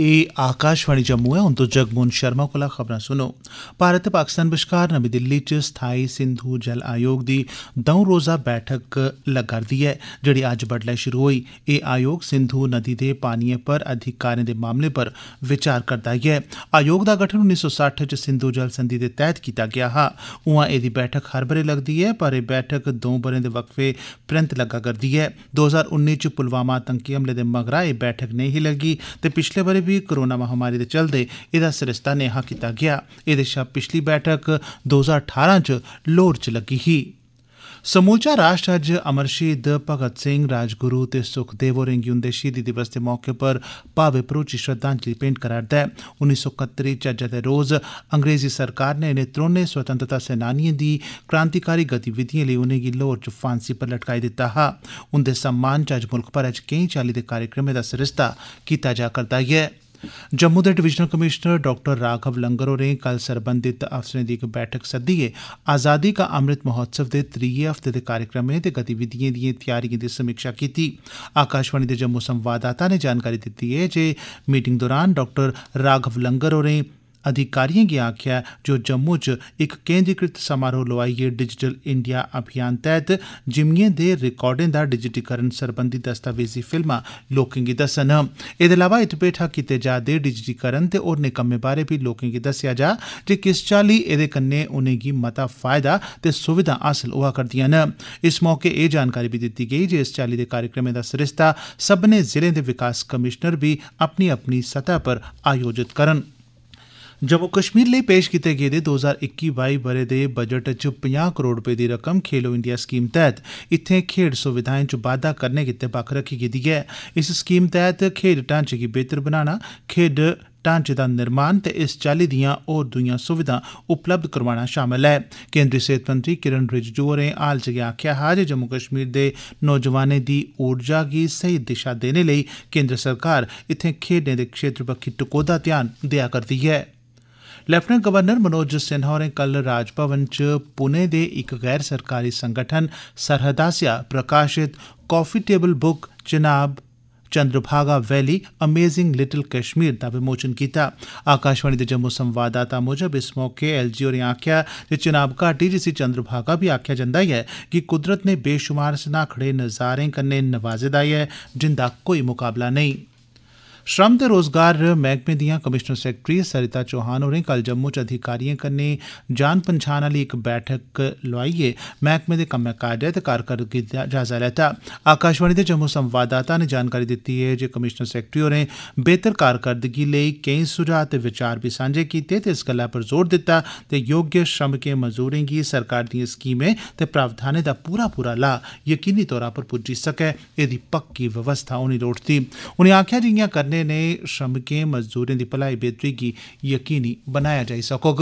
एह् आकाशवाणी जम्मू ऐ हून तुस जगमोहन शर्मा कोला खबरां सुनो भारत ते पाकिस्तान बश्कार नमीं दिल्ली च स्थाई सिंधु जल आयोग दी द'ऊं रोजा बैठक लग्गा'रदी ऐ जेहड़ी अज्ज बड्डलै शुरु होई एह् आयोग सिंधु नदी दे पानियै पर अधिकारें दे मामले पर विचार करदा ऐ आयोग दा गठन उन्नी सौ सट्ठ च सिंधु जल संधि दे तैह्त कीता गेआ हा उआं एह्दी बैठक हर ब'रे लगदी ऐ पर एह् बैठक द'ऊं ब'रें दे वक्फे परैन्त लग्गा'रदी ऐ दो हजार उन्नी च पुलवामा आतंकी हमले दे मगरा एह् बैठक नेईं ही लग्गी ते पिछले ब'रे बी बी कोरोना महामारी दे चलदे एह्दा सरिस्ता नेहा कीता गेआ एह्दे शा पिछली बैठक दो ज्हार ठारां च लाहौर च लग्गी ही समूलचा राष्ट्र अज्ज अमर शहीद भगत सिंह राजगुरु ते सुखदेव होरें गी उन्दे शहीदी दिवस दे मौके पर भावे भरोची श्रद्धांजलि भेंट करा'रदा ऐ उन्नी सौ कत्तरी च अज्जै दे रोज अंग्रेजी सरकार नै इनें त्रौनें स्वतंत्रता सेनानिएं दी क्रांतिकारी गतिविधिएं लेई उनेंगी लाहौर च फांसी पर लटकाई दित्ता हा उन्दे सम्मान च अज्ज मुल्ख भरै च केई चाल्ली दे कार्यक्रमें दा सरिस्ता कीता जा करदा ऐ जम्मू दे divisional commissioner doctor Raghav Langar होरें कल सरबंधत अफसरें दी इक बैठक सद्दियै आज़ादी का अमृत महोत्सव दे त्रीए हफ्ते दे कार्यक्रमें ते गतिविधियें दिएं तैयारिएं दी समीक्षा कीती आकाशवाणी दे जम्मू संवाददाता नै जानकारी दित्ती ऐ जे मीटिंग दौरान डाक्टर राघव लंगर होरें अधिकारिएं गी आखेआ ऐ जे ओह् जम्मू च इक केन्द्रीकृत समारोह लोआइयै डिजिटल इंडिया अभियान तैह्त जिमीएं दे रिकार्डे दा डिजिटीकरण सरबंधी दस्तावेजी फिल्मां लोकें गी दस्सन एह्दे इलावा इत्त पेठा कीते जा'रदे डिजिटीकरण ते होरनें कम्में बारै बी लोकें गी दस्सेआ जा जे किस चाल्ली एह्दे कन्नै उनेंगी मता फायदा ते सुविधां हासल होआ करदिआं न इस मौके एह् जानकारी बी दित्ती गेई जे इस चाल्ली दे कार्यक्रमें दा सरिस्ता सब्मनें जिलें दे विकास कमिशनर बी अपनी अपनी सतह पर आयोजित करन जम्मू कश्मीर लेई पेश कीते गेदे 2021-22 ब'रे दे बजट च 50 करोड़ रपे दी रकम खेलो इंडिया स्कीम तैह्त इत्थें खेड्ढ सुविधाएं च बाद्दा करने गितै बक्ख रक्खी गेदी ऐ इस स्कीम तैह्त खेड्ढ ढांचे गी बेह्तर बनाना खेड्ढ ढांचे दा निर्माण ते इस चाल्ली दिआं होर दुइयां सुविधां उपलब्ध करोआना शामल ऐ केन्द्री सेहत मंत्री किरण रिजिजू होरें हाल च गै आखेआ हा जे जम्मू कश्मीर दे नौजवानें दी ऊर्जा गी सेही दिशा देने लेई केन्द्र सरकार इत्थें खेड्ढें दे क्षेत्र बक्खी टकोह्दा ध्यान देआ करदी ऐ लेफ्टिनेंट गवर्नर मनोज सिन्हा होरें कल राजभवन च पुणे दे इक गैर सरकारी संगठन सरहद आसेआ प्रकाशित काफी टेबल बुक जनाब Chandrabhaga valley amazing little Kashmir दा विमोचन कीता आकाशवाणी दे जम्मू संवाददाता मूजब इस मौके एलजी जी होरें आखेआ जे चिनाब घाटी जिसी चंद्रभागा बी आखेआ जंदा ऐ गी कुदरत ने बेशुमार सनाखड़े नज़ारें कन्नै नवाजे दा ऐ जिंदा कोई मुकाबला नेईं श्रम ते रोजगार मैह्कमे दियां कमीशनर सैक्रेटरी सरिता चौहान होरें कल जम्मू च अधिकारिएं कन्नै जान पन्छान आली इक बैठक लोआइयै मैह्कमे दे कम्मै काजै ते कारकरदगी दा जायजा लैता आकाशवाणी दे जम्मू संवाददाता नै जानकारी दित्ती ऐ जे कमीशनर सैक्रेटरी होरें बेह्तर कारकरदगी लेई केई सुझाव ते विचार बी सांझे कीते ते इस गल्लै पर जोर दित्ता जे योग्य श्रमिकें मजूरें गी सरकार दिएं स्कीमें ते प्रावधानें दा पूरा पूरा लाह् यकीनी तौरा पर पुज्जी सकै एह्दी पक्की व्यवस्था होनी लोड़चदी उनें आखेआ जे इआं करने करने ने श्रमिकें मजदूरें की भलाई बेहतरी की यकीनी बनाया जाई सकोग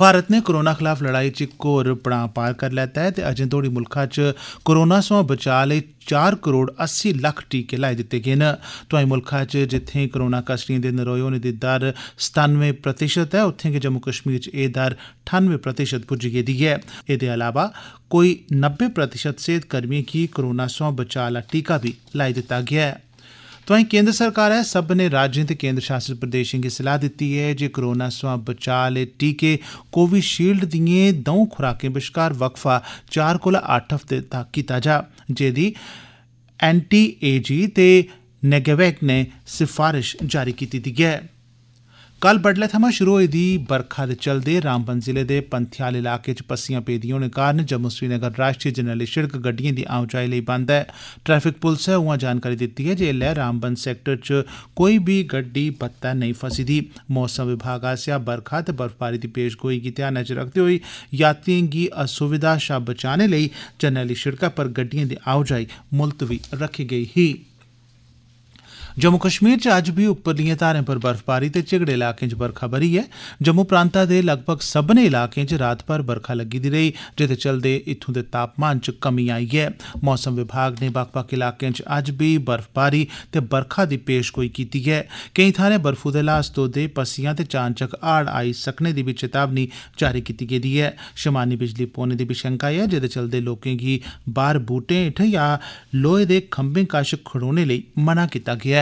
भारत ने कोरोना खिलाफ लड़ाई च इक होर पड़ा पार करी लैता ऐ ते अजें तोड़ी मुल्खा च कोरोना सवा बचाव लेई चार करोड़ अस्सी लक्ख टीके लाई दित्ते गे न तोआई मुल्खा च जित्थें कोरोना कसरिएं दे नरोए होने दी दर सतानवे प्रतिशत ऐ उत्थें गै जम्मू कश्मीर च एह् दर ठानवे प्रतिशत पुज्जी गेदी ऐ एह्दे अलावा कोई नब्बे प्रतिशत सेहत की गी कोरोना सोयां बचाव आला टीका बी लाई दित्ता गेआ ऐ तोआई केन्द्र सरकारै सब्बनें राज्यें ते केन्द्र शासित प्रदेशें गी सलाह दित्ती ऐ जे कोरोना थमां बचाऽ लेई टीके कोविशील्ड दिएं द'ऊं खुराकें बश्कार वक्फा चार कोला अट्ठ हफ्ते तक्कर कीता जा जेह्दी एनटीएजी ते नैगेवैक नै सफारश जारी कीती दी ऐं कल बड्डलै थमां शुरू होई दी बरखा दे चलदे रामबन जिले दे पंथेयाल इलाके च पस्सियां पेदियां होने कारण जम्मू श्रीनगर राष्ट्रीय जरनैली सिड़क गड्डिएं दी आओजाई लेई बंद ऐ ट्रैफिक पुलसै उआं जानकारी दित्ती ऐ जे ऐल्लै रामबन सैक्टर च कोई बी गड्डी बत्तै नेईं फसी दी मौसम विभाग आसेआ बरखा ते बर्फबारी दी पेशगोई गी ध्यानै च रखदे होई यात्रिएं गी असुविधा शा बचाने लेई जरनैली सिड़कै पर गड्डिएं दी आओजाई मुलतवी रक्खी गेई ही जम्मू कश्मीर च अज्ज बी उप्परलिएं धारें पर बर्फबारी ते झिगड़े इलाकें च बरखा बरी ऐ जम्मू प्रांता दे लगभग सब्बनें इलाकें च रात भर बरखा लग्गी दी रेई जेदे चलदे इत्थूं दे तापमान च कमी आई ऐ मौसम विभाग ने बक्ख बक्ख इलाकें च अज्ज बी बर्फबारी ते बरखा दी पेशगोई कीती ऐ केई थाहरें बर्फू दे ल्हासतोदे पस्सियां ते चानचक हाड़ आई सकने दी बी चेतावनी जारी कीती गेदी ऐ शमानी बिजली पौने दी बी शैंका ऐ जेदे चलदे लोकें गी बाहर बूहटें हेठ यां लोहे दे खंबें कश खड़ोने लेई मना कीता गेआ ऐ